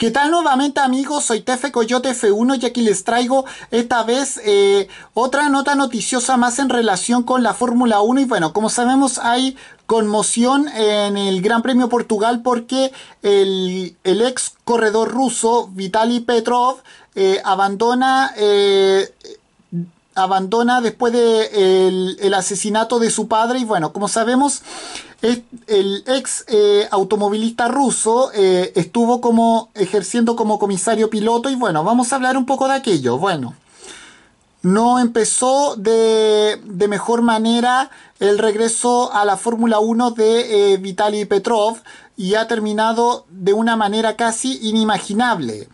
¿Qué tal nuevamente amigos? Soy Tefe Coyote F1 y aquí les traigo esta vez eh, otra nota noticiosa más en relación con la Fórmula 1 y bueno, como sabemos hay conmoción en el Gran Premio Portugal porque el, ex corredor ruso Vitaly Petrov eh, abandona... Eh, abandona después del el asesinato de su padre y bueno, como sabemos el ex eh, automovilista ruso eh, estuvo como ejerciendo como comisario piloto y bueno, vamos a hablar un poco de aquello. Bueno, no empezó de, mejor manera el regreso a la Fórmula 1 de eh, Vitaly Petrov y ha terminado de una manera casi inimaginable.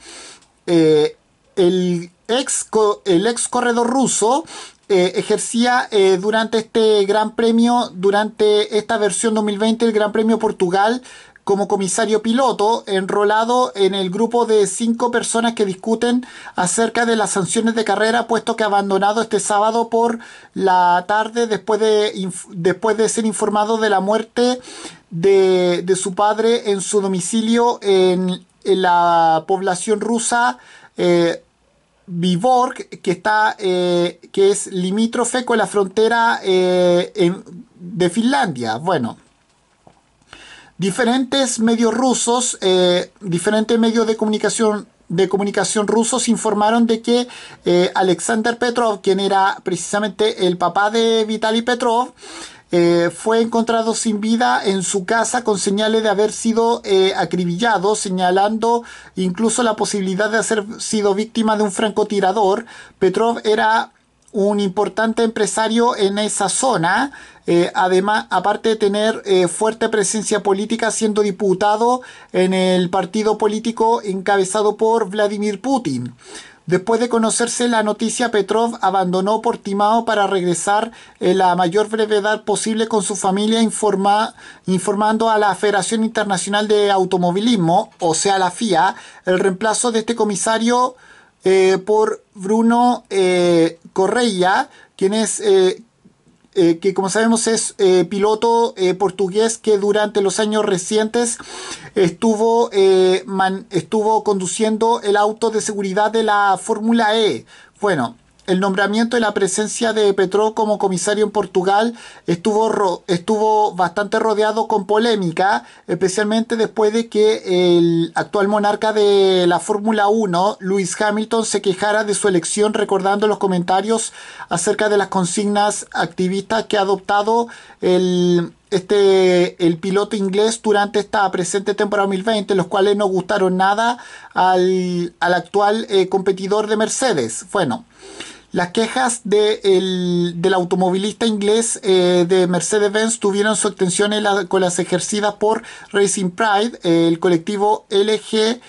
el, ex, el ex corredor ruso eh, ejercía eh, durante este Gran Premio, durante esta versión 2020 el Gran Premio Portugal como comisario piloto, enrolado en el grupo de cinco personas que discuten acerca de las sanciones de carrera, puesto que abandonado este sábado por la tarde después de, después de ser informado de la muerte de, de su padre en su domicilio en, en la población rusa. Eh, Viborg, que, está, eh, que es limítrofe con la frontera eh, de Finlandia. Bueno, diferentes medios rusos, eh, diferentes medios de comunicación de comunicación rusos informaron de que Alexander Petrov, quien era precisamente el papá de Vitaly Petrov, eh, fue encontrado sin vida en su casa con señales de haber sido eh, acribillado, señalando incluso la posibilidad de haber sido víctima de un francotirador. Petrov era un importante empresario en esa zona, eh, además, aparte de tener fuerte presencia política siendo diputado en el partido político encabezado por Vladimir Putin. Después de conocerse la noticia, Petrov abandonó Portimao para regresar en la mayor brevedad posible con su familia, informando a la Federación Internacional de Automovilismo, o sea, la FIA, el reemplazo de este comisario eh, por Bruno eh, Correia, quien es eh, eh, que como sabemos es eh, piloto eh, portugués que durante los años recientes estuvo, estuvo conduciendo el auto de seguridad de la Fórmula E. Bueno, el nombramiento y la presencia de Petró como comisario en Portugal estuvo, estuvo bastante rodeado con polémica, especialmente después de que el actual monarca de la Fórmula 1, Lewis Hamilton, se quejara de su elección recordando los comentarios acerca de las consignas activistas que ha adoptado el, este, el piloto inglés durante esta presente temporada 2020, los cuales no gustaron nada al, al actual eh, competidor de Mercedes. Bueno. Las quejas del automovilista inglés eh, de Mercedes-Benz tuvieron su atención con las ejercidas por Racing Pride, eh, el colectivo LGBTQ,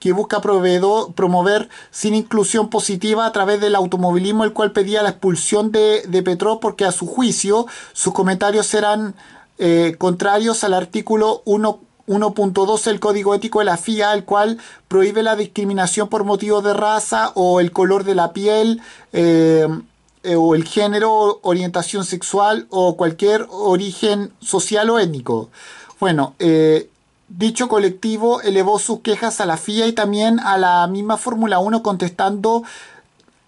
que busca promover sin inclusión positiva a través del automovilismo, el cual pedía la expulsión de, de porque a su juicio sus comentarios eran eh, contrarios al artículo 1. 1.2 el Código Ético de la FIA, el cual prohíbe la discriminación por motivo de raza o el color de la piel eh, eh, o el género, orientación sexual o cualquier origen social o étnico. Bueno, eh, dicho colectivo elevó sus quejas a la FIA y también a la misma Fórmula 1 contestando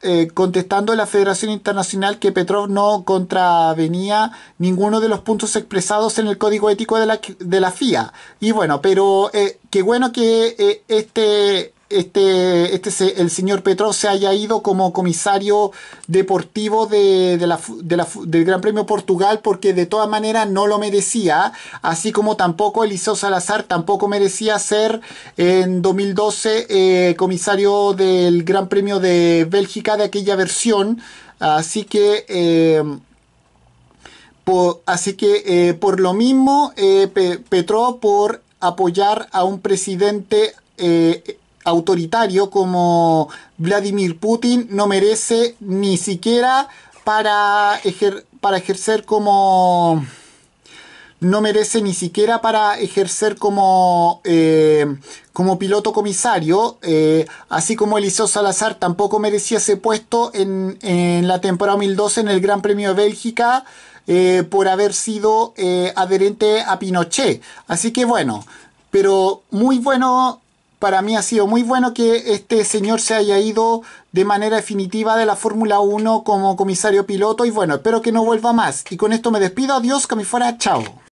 eh, contestando a la Federación Internacional que Petrov no contravenía ninguno de los puntos expresados en el código ético de la, de la FIA. Y bueno, pero eh, qué bueno que eh, este este, este el señor Petro se haya ido como comisario deportivo de, del Gran Premio Portugal porque de todas maneras no lo merecía, así como tampoco Eliseo Salazar tampoco merecía ser en 2012 eh, comisario del Gran Premio de Bélgica de aquella versión, así que... Eh, por, así que eh, por lo mismo, petró por apoyar a un presidente autoritario como Vladimir Putin no merece ni siquiera para, para ejercer como no merece ni siquiera para ejercer como, eh, como piloto comisario, eh, así como Eliseo Salazar tampoco merecía ese puesto en, la temporada 2012 en el Gran Premio de Bélgica eh, por haber sido adherente a Pinochet. Así que bueno, pero muy bueno para mí ha sido muy bueno que este señor se haya ido de manera definitiva de la Fórmula 1 como comisario piloto y bueno, espero que no vuelva más. Y con esto me despido, adiós, que me fuera, chao.